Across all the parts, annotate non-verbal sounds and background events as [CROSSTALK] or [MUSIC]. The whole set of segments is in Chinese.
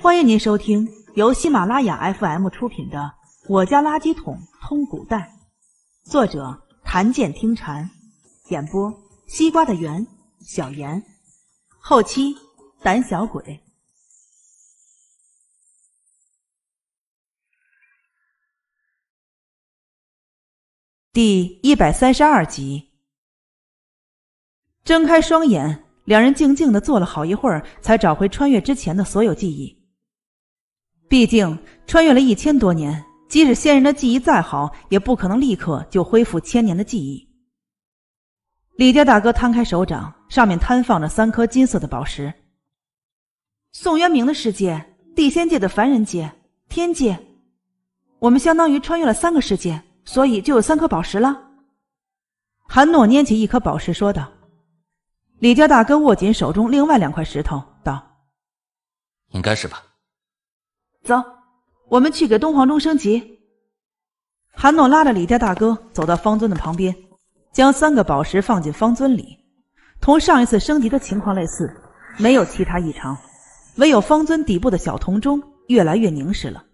欢迎您收听由喜马拉雅 FM 出品的《我家垃圾桶通古代》，作者谭健听禅，演播西瓜的圆小严，后期胆小鬼，第一百三十二集。睁开双眼，两人静静的坐了好一会儿，才找回穿越之前的所有记忆。毕竟穿越了一千多年，即使先人的记忆再好，也不可能立刻就恢复千年的记忆。李家大哥摊开手掌，上面摊放着三颗金色的宝石。宋渊明的世界、地仙界的凡人界、天界，我们相当于穿越了三个世界，所以就有三颗宝石了。韩诺拈起一颗宝石说道：“李家大哥握紧手中另外两块石头，道：‘应该是吧。’”走，我们去给东皇钟升级。韩诺拉着李家大哥走到方尊的旁边，将三个宝石放进方尊里。同上一次升级的情况类似，没有其他异常，唯有方尊底部的小铜钟越来越凝实了，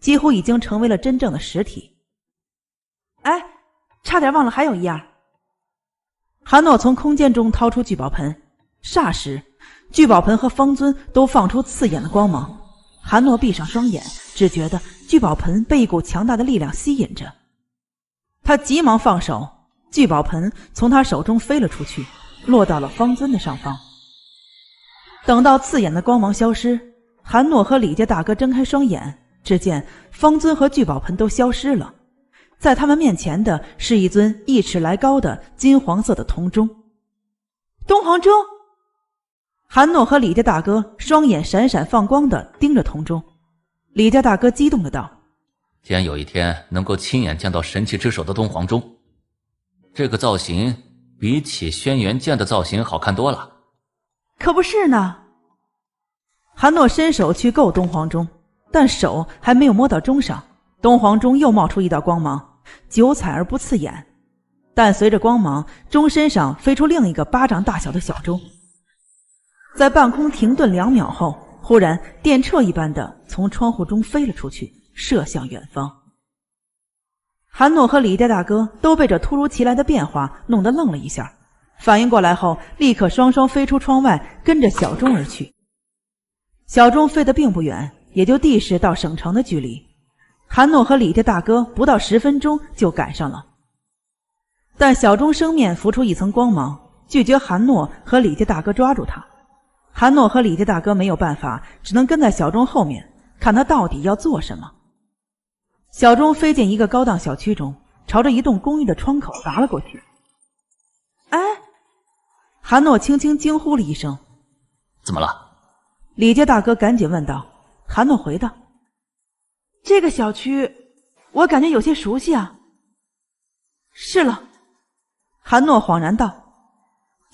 几乎已经成为了真正的实体。哎，差点忘了还有一样。韩诺从空间中掏出聚宝盆，霎时，聚宝盆和方尊都放出刺眼的光芒。韩诺闭上双眼，只觉得聚宝盆被一股强大的力量吸引着，他急忙放手，聚宝盆从他手中飞了出去，落到了方尊的上方。等到刺眼的光芒消失，韩诺和李家大哥睁开双眼，只见方尊和聚宝盆都消失了，在他们面前的是一尊一尺来高的金黄色的铜钟——东皇钟。韩诺和李家大哥双眼闪闪放光的盯着铜钟，李家大哥激动的道：“既然有一天能够亲眼见到神器之首的东皇钟，这个造型比起轩辕剑的造型好看多了。”可不是呢。韩诺伸手去够东皇钟，但手还没有摸到钟上，东皇钟又冒出一道光芒，九彩而不刺眼，但随着光芒，钟身上飞出另一个巴掌大小的小钟。在半空停顿两秒后，忽然电掣一般的从窗户中飞了出去，射向远方。韩诺和李家大哥都被这突如其来的变化弄得愣了一下，反应过来后，立刻双双飞出窗外，跟着小钟而去。小钟飞得并不远，也就地势到省城的距离。韩诺和李家大哥不到十分钟就赶上了，但小钟生面浮出一层光芒，拒绝韩诺和李家大哥抓住他。韩诺和李家大哥没有办法，只能跟在小钟后面，看他到底要做什么。小钟飞进一个高档小区中，朝着一栋公寓的窗口砸了过去。哎，韩诺轻轻惊呼了一声：“怎么了？”李家大哥赶紧问道。韩诺回道：“这个小区，我感觉有些熟悉啊。”是了，韩诺恍然道：“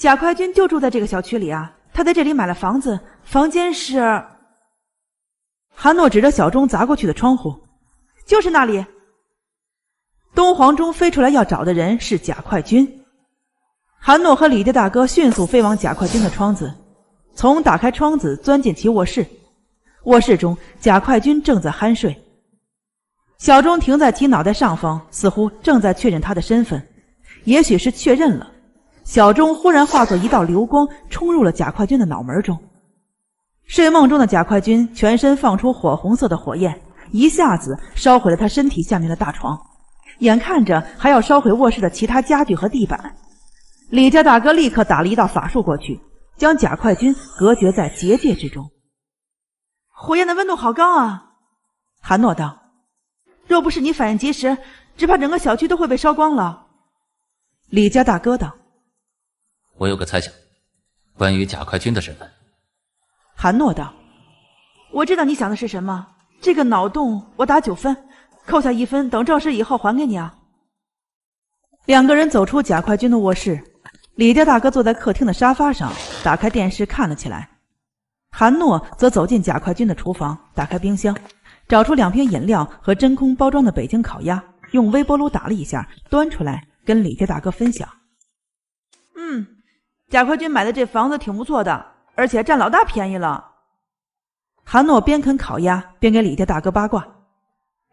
贾快军就住在这个小区里啊。”他在这里买了房子，房间是。韩诺指着小钟砸过去的窗户，就是那里。东皇钟飞出来要找的人是贾快军，韩诺和李家大哥迅速飞往贾快军的窗子，从打开窗子钻进其卧室。卧室中，贾快军正在酣睡，小钟停在其脑袋上方，似乎正在确认他的身份，也许是确认了。小钟忽然化作一道流光，冲入了贾快军的脑门中。睡梦中的贾快军全身放出火红色的火焰，一下子烧毁了他身体下面的大床，眼看着还要烧毁卧室的其他家具和地板。李家大哥立刻打了一道法术过去，将贾快军隔绝在结界之中。火焰的温度好高啊！韩诺道：“若不是你反应及时，只怕整个小区都会被烧光了。”李家大哥道。我有个猜想，关于贾快军的身份。韩诺道：“我知道你想的是什么，这个脑洞我打九分，扣下一分，等正式以后还给你。”啊。两个人走出贾快军的卧室，李家大哥坐在客厅的沙发上，打开电视看了起来。韩诺则走进贾快军的厨房，打开冰箱，找出两瓶饮料和真空包装的北京烤鸭，用微波炉打了一下，端出来跟李家大哥分享。嗯。贾快军买的这房子挺不错的，而且占老大便宜了。韩诺边啃烤鸭边给李家大哥八卦：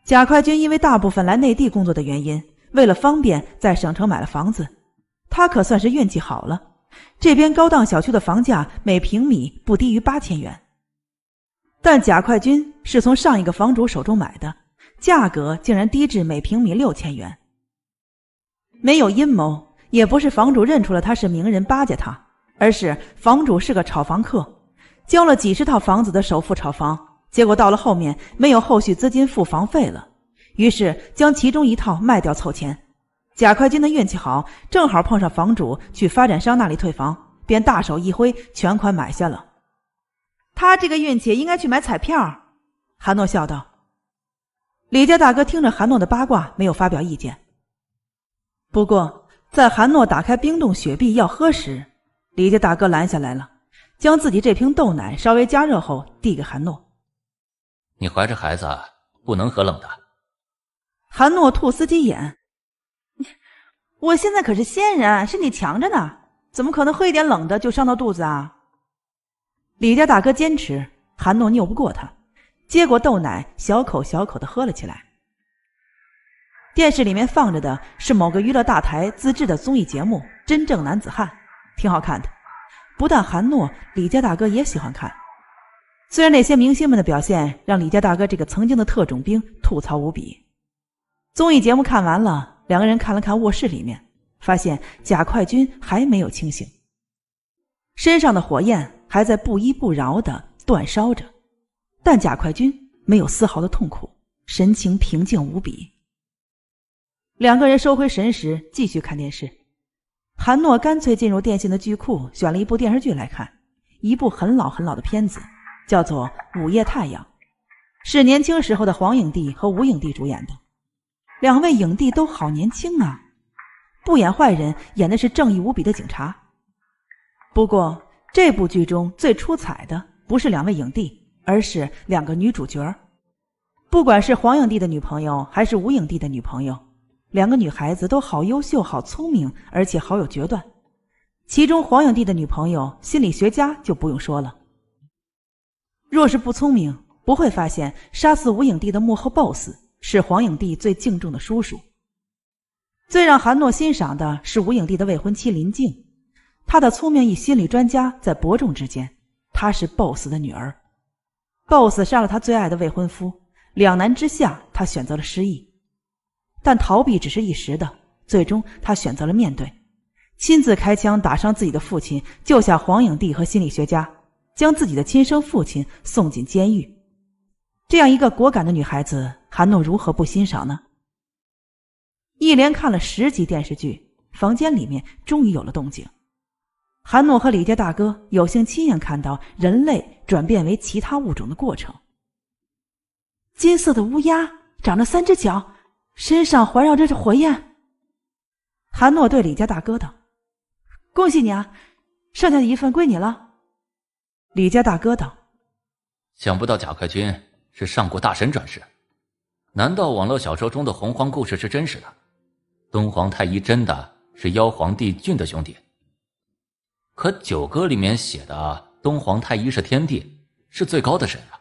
贾快军因为大部分来内地工作的原因，为了方便在省城买了房子，他可算是运气好了。这边高档小区的房价每平米不低于八千元，但贾快军是从上一个房主手中买的，价格竟然低至每平米六千元，没有阴谋。也不是房主认出了他是名人巴结他，而是房主是个炒房客，交了几十套房子的首付炒房，结果到了后面没有后续资金付房费了，于是将其中一套卖掉凑钱。贾快军的运气好，正好碰上房主去发展商那里退房，便大手一挥全款买下了。他这个运气应该去买彩票。韩诺笑道。李家大哥听着韩诺的八卦，没有发表意见。不过。在韩诺打开冰冻雪碧要喝时，李家大哥拦下来了，将自己这瓶豆奶稍微加热后递给韩诺。你怀着孩子，不能喝冷的。韩诺吐司机眼，我现在可是仙人，身体强着呢，怎么可能喝一点冷的就伤到肚子啊？李家大哥坚持，韩诺拗不过他，接过豆奶，小口小口的喝了起来。电视里面放着的是某个娱乐大台自制的综艺节目《真正男子汉》，挺好看的。不但韩诺，李家大哥也喜欢看。虽然那些明星们的表现让李家大哥这个曾经的特种兵吐槽无比。综艺节目看完了，两个人看了看卧室里面，发现贾快军还没有清醒，身上的火焰还在不依不饶的煅烧着，但贾快军没有丝毫的痛苦，神情平静无比。两个人收回神识，继续看电视。韩诺干脆进入电信的剧库，选了一部电视剧来看，一部很老很老的片子，叫做《午夜太阳》，是年轻时候的黄影帝和吴影帝主演的。两位影帝都好年轻啊，不演坏人，演的是正义无比的警察。不过这部剧中最出彩的不是两位影帝，而是两个女主角，不管是黄影帝的女朋友还是吴影帝的女朋友。两个女孩子都好优秀，好聪明，而且好有决断。其中，黄影帝的女朋友心理学家就不用说了。若是不聪明，不会发现杀死吴影帝的幕后 BOSS 是黄影帝最敬重的叔叔。最让韩诺欣赏的是吴影帝的未婚妻林静，她的聪明与心理专家在伯仲之间。她是 BOSS 的女儿，BOSS 杀了他最爱的未婚夫，两难之下，她选择了失忆。但逃避只是一时的，最终他选择了面对，亲自开枪打伤自己的父亲，救下黄影帝和心理学家，将自己的亲生父亲送进监狱。这样一个果敢的女孩子，韩诺如何不欣赏呢？一连看了十集电视剧，房间里面终于有了动静。韩诺和李家大哥有幸亲眼看到人类转变为其他物种的过程。金色的乌鸦长着三只脚。身上环绕着火焰。韩诺对李家大哥道：“恭喜你啊，剩下的一份归你了。”李家大哥道：“想不到贾克军是上古大神转世，难道网络小说中的洪荒故事是真实的？东皇太一真的是妖皇帝俊的兄弟？可九歌里面写的东皇太一是天帝，是最高的神了。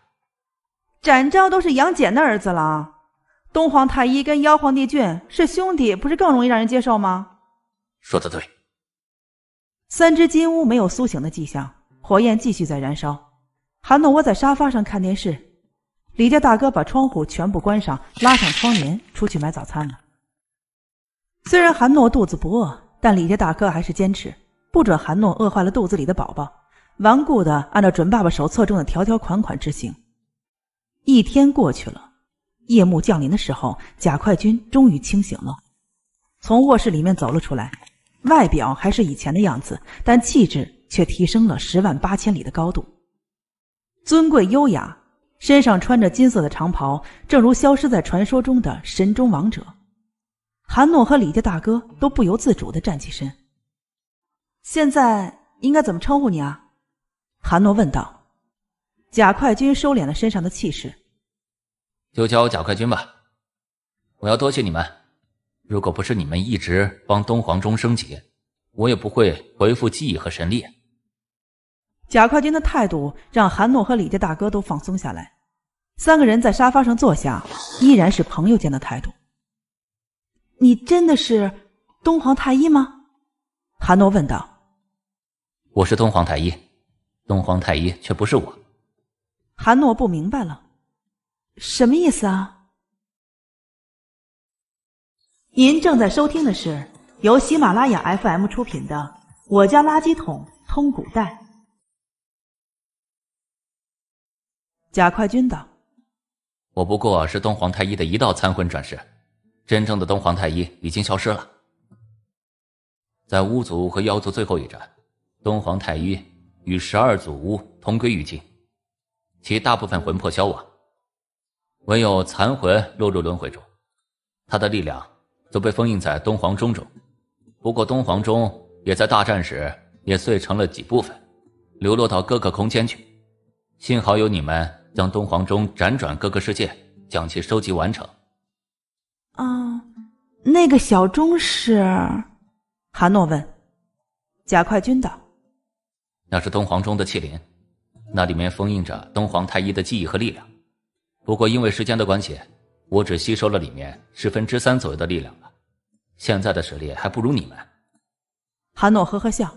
展昭都是杨戬的儿子了。”东皇太一跟妖皇帝俊是兄弟，不是更容易让人接受吗？说的对。三只金乌没有苏醒的迹象，火焰继续在燃烧。韩诺窝在沙发上看电视。李家大哥把窗户全部关上，拉上窗帘，出去买早餐了。虽然韩诺肚子不饿，但李家大哥还是坚持不准韩诺饿坏了肚子里的宝宝，顽固的按照准爸爸手册中的条条款款执行。一天过去了。夜幕降临的时候，贾快军终于清醒了，从卧室里面走了出来。外表还是以前的样子，但气质却提升了十万八千里的高度，尊贵优雅。身上穿着金色的长袍，正如消失在传说中的神中王者。韩诺和李家大哥都不由自主地站起身。现在应该怎么称呼你啊？韩诺问道。贾快军收敛了身上的气势。就叫我贾快军吧，我要多谢你们。如果不是你们一直帮东皇钟升级，我也不会恢复记忆和神力。贾快军的态度让韩诺和李家大哥都放松下来，三个人在沙发上坐下，依然是朋友间的态度。你真的是东皇太一吗？韩诺问道。我是东皇太一，东皇太一却不是我。韩诺不明白了。什么意思啊？您正在收听的是由喜马拉雅 FM 出品的《我家垃圾桶通古代》。贾快军道：“我不过是东皇太一的一道残魂转世，真正的东皇太一已经消失了，在巫族和妖族最后一战，东皇太一与十二祖巫同归于尽，其大部分魂魄消亡。”唯有残魂落入轮回中，他的力量则被封印在东皇钟中。不过东皇钟也在大战时也碎成了几部分，流落到各个空间去。幸好有你们将东皇钟辗转各个世界，将其收集完成。啊，那个小钟是？韩诺问。贾快军道：“那是东皇钟的器灵，那里面封印着东皇太一的记忆和力量。”不过，因为时间的关系，我只吸收了里面十分之三左右的力量了。现在的实力还不如你们。韩诺呵呵笑，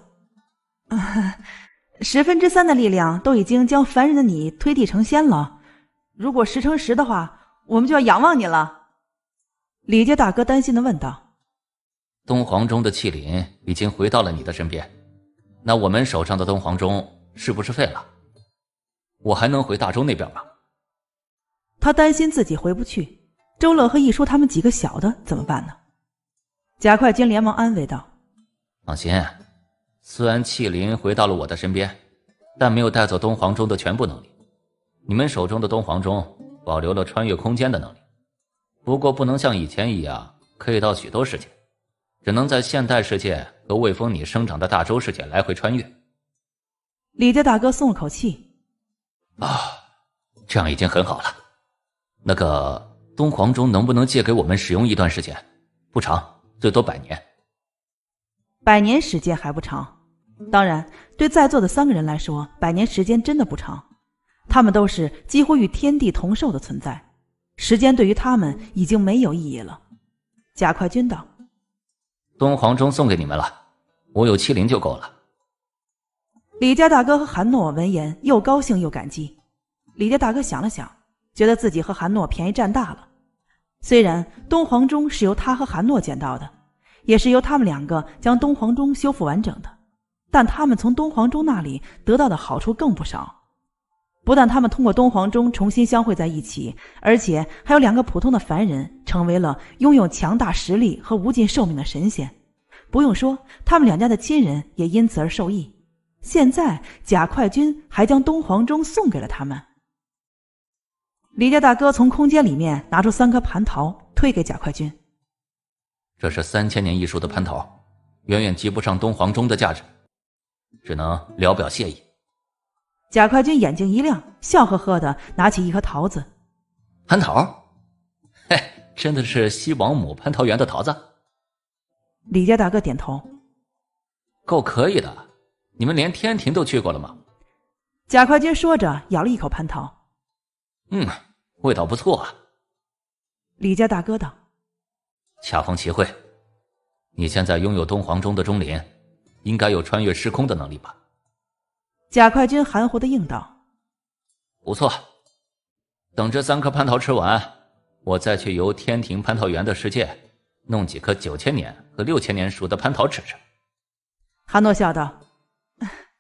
[LAUGHS] 十分之三的力量都已经将凡人的你推地成仙了。如果十乘十的话，我们就要仰望你了。李家大哥担心的问道：“东皇钟的器灵已经回到了你的身边，那我们手上的东皇钟是不是废了？我还能回大周那边吗？”他担心自己回不去，周乐和易叔他们几个小的怎么办呢？贾快军连忙安慰道：“放心，虽然器灵回到了我的身边，但没有带走东皇钟的全部能力。你们手中的东皇钟保留了穿越空间的能力，不过不能像以前一样可以到许多世界，只能在现代世界和魏封你生长的大周世界来回穿越。”李家大哥松了口气：“啊，这样已经很好了。”那个东皇钟能不能借给我们使用一段时间？不长，最多百年。百年时间还不长，当然，对在座的三个人来说，百年时间真的不长。他们都是几乎与天地同寿的存在，时间对于他们已经没有意义了。贾快军道：“东皇钟送给你们了，我有七灵就够了。”李家大哥和韩诺闻言，又高兴又感激。李家大哥想了想。觉得自己和韩诺便宜占大了，虽然东皇钟是由他和韩诺捡到的，也是由他们两个将东皇钟修复完整的，但他们从东皇钟那里得到的好处更不少。不但他们通过东皇钟重新相会在一起，而且还有两个普通的凡人成为了拥有强大实力和无尽寿命的神仙。不用说，他们两家的亲人也因此而受益。现在贾快军还将东皇钟送给了他们。李家大哥从空间里面拿出三颗蟠桃，推给贾快军。这是三千年一熟的蟠桃，远远及不上东皇钟的价值，只能聊表谢意。贾快军眼睛一亮，笑呵呵的拿起一颗桃子。蟠桃，嘿，真的是西王母蟠桃园的桃子。李家大哥点头，够可以的，你们连天庭都去过了吗？贾快军说着，咬了一口蟠桃。嗯，味道不错啊。李家大哥道：“恰逢其会，你现在拥有东皇钟的钟灵，应该有穿越时空的能力吧？”贾快军含糊的应道：“不错。等这三颗蟠桃吃完，我再去游天庭蟠桃园的世界，弄几颗九千年和六千年熟的蟠桃吃吃。”韩诺笑道：“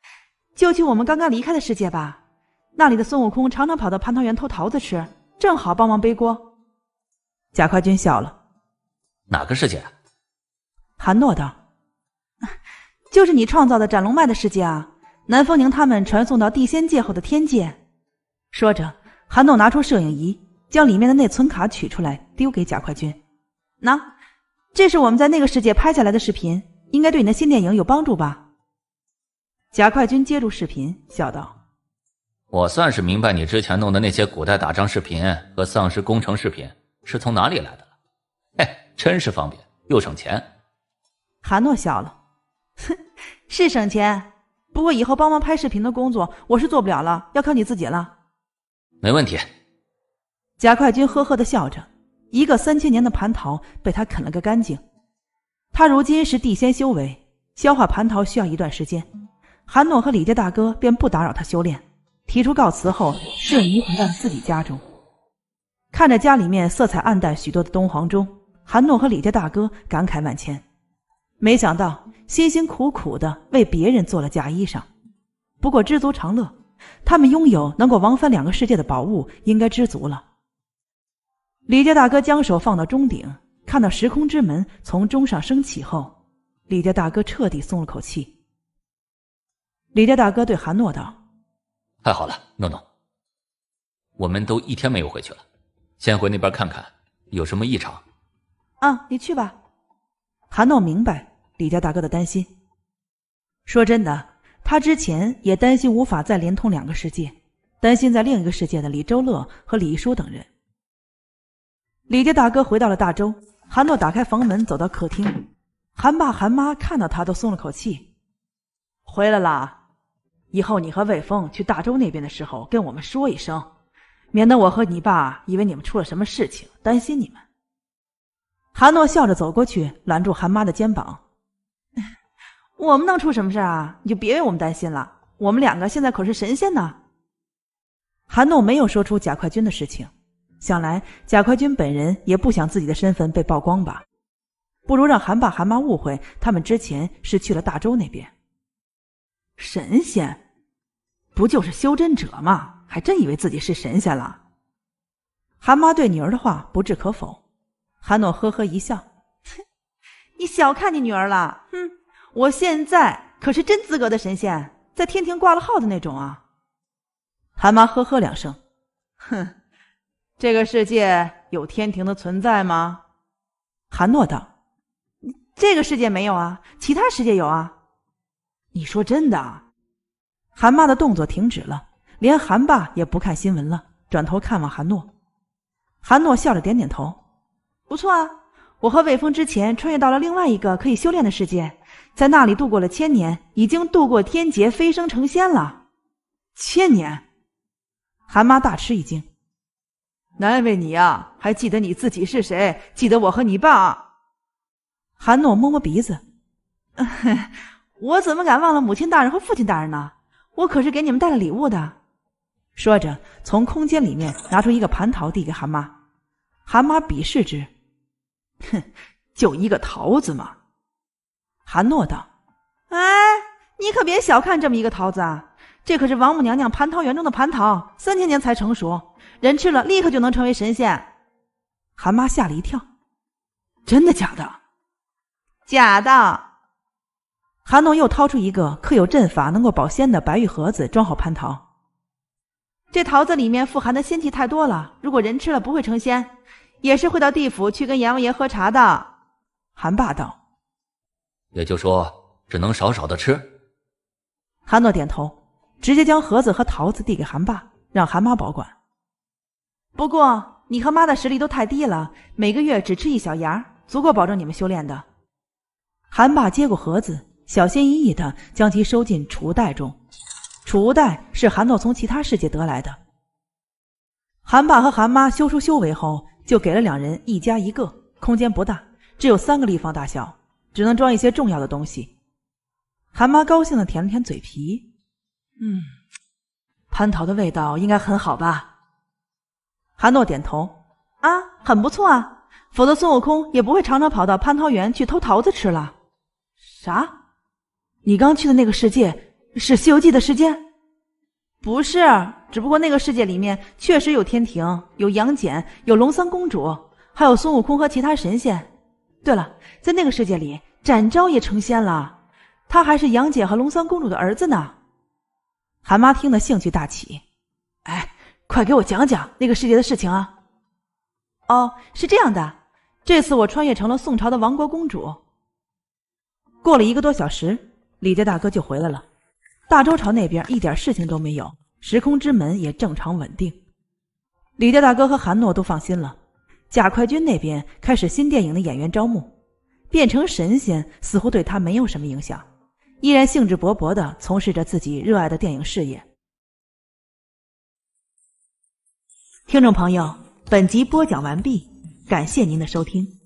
[LAUGHS] 就去我们刚刚离开的世界吧。”那里的孙悟空常常跑到蟠桃园偷桃子吃，正好帮忙背锅。贾快军笑了：“哪个世界？”韩诺道：“ [LAUGHS] 就是你创造的斩龙脉的世界啊！”南风宁他们传送到地仙界后的天界。说着，韩诺拿出摄影仪，将里面的内存卡取出来，丢给贾快军：“呐，这是我们在那个世界拍下来的视频，应该对你的新电影有帮助吧？”贾快军接住视频，笑道。我算是明白你之前弄的那些古代打仗视频和丧尸工程视频是从哪里来的了，嘿，真是方便又省钱。韩诺笑了，哼，[LAUGHS] 是省钱，不过以后帮忙拍视频的工作我是做不了了，要靠你自己了。没问题。贾快军呵呵的笑着，一个三千年的蟠桃被他啃了个干净。他如今是地仙修为，消化蟠桃需要一段时间，韩诺和李家大哥便不打扰他修炼。提出告辞后，顺仪回到自己家中，看着家里面色彩暗淡许多的东皇钟，韩诺和李家大哥感慨万千。没想到辛辛苦苦的为别人做了嫁衣裳，不过知足常乐，他们拥有能够往返两个世界的宝物，应该知足了。李家大哥将手放到钟顶，看到时空之门从钟上升起后，李家大哥彻底松了口气。李家大哥对韩诺道。太好了，诺诺，我们都一天没有回去了，先回那边看看有什么异常。嗯，你去吧。韩诺明白李家大哥的担心，说真的，他之前也担心无法再连通两个世界，担心在另一个世界的李周乐和李一舒等人。李家大哥回到了大周，韩诺打开房门，走到客厅，韩爸韩妈看到他都松了口气，回来啦。以后你和魏峰去大周那边的时候，跟我们说一声，免得我和你爸以为你们出了什么事情，担心你们。韩诺笑着走过去，拦住韩妈的肩膀：“我们能出什么事啊？你就别为我们担心了。我们两个现在可是神仙呢。”韩诺没有说出贾快军的事情，想来贾快军本人也不想自己的身份被曝光吧。不如让韩爸韩妈误会他们之前是去了大周那边，神仙。不就是修真者吗？还真以为自己是神仙了。韩妈对女儿的话不置可否。韩诺呵呵一笑：“你小看你女儿了，哼！我现在可是真资格的神仙，在天庭挂了号的那种啊。”韩妈呵呵两声：“哼，这个世界有天庭的存在吗？”韩诺道：“这个世界没有啊，其他世界有啊。你说真的？”韩妈的动作停止了，连韩爸也不看新闻了，转头看望韩诺。韩诺笑着点点头：“不错啊，我和魏峰之前穿越到了另外一个可以修炼的世界，在那里度过了千年，已经度过天劫，飞升成仙了。”千年，韩妈大吃一惊：“难为你呀，还记得你自己是谁，记得我和你爸。”韩诺摸摸鼻子：“ [LAUGHS] 我怎么敢忘了母亲大人和父亲大人呢？”我可是给你们带了礼物的，说着从空间里面拿出一个蟠桃递给韩妈，韩妈鄙视之，哼，就一个桃子嘛。韩诺道：“哎，你可别小看这么一个桃子啊，这可是王母娘娘蟠桃园中的蟠桃，三千年才成熟，人吃了立刻就能成为神仙。”韩妈吓了一跳，真的假的？假的。韩诺又掏出一个刻有阵法、能够保鲜的白玉盒子，装好蟠桃。这桃子里面富含的仙气太多了，如果人吃了不会成仙，也是会到地府去跟阎王爷喝茶的。韩爸道：“也就说，只能少少的吃。”韩诺点头，直接将盒子和桃子递给韩爸，让韩妈保管。不过你和妈的实力都太低了，每个月只吃一小牙，足够保证你们修炼的。韩爸接过盒子。小心翼翼的将其收进储物袋中，储物袋是韩诺从其他世界得来的。韩爸和韩妈修出修为后，就给了两人一家一个，空间不大，只有三个立方大小，只能装一些重要的东西。韩妈高兴的舔了舔嘴皮，嗯，蟠桃的味道应该很好吧？韩诺点头，啊，很不错啊，否则孙悟空也不会常常跑到蟠桃园去偷桃子吃了。啥？你刚去的那个世界是《西游记》的世界，不是？只不过那个世界里面确实有天庭，有杨戬，有龙三公主，还有孙悟空和其他神仙。对了，在那个世界里，展昭也成仙了，他还是杨戬和龙三公主的儿子呢。韩妈听得兴趣大起，哎，快给我讲讲那个世界的事情啊！哦，是这样的，这次我穿越成了宋朝的亡国公主。过了一个多小时。李家大哥就回来了，大周朝那边一点事情都没有，时空之门也正常稳定，李家大哥和韩诺都放心了。贾快军那边开始新电影的演员招募，变成神仙似乎对他没有什么影响，依然兴致勃勃地从事着自己热爱的电影事业。听众朋友，本集播讲完毕，感谢您的收听。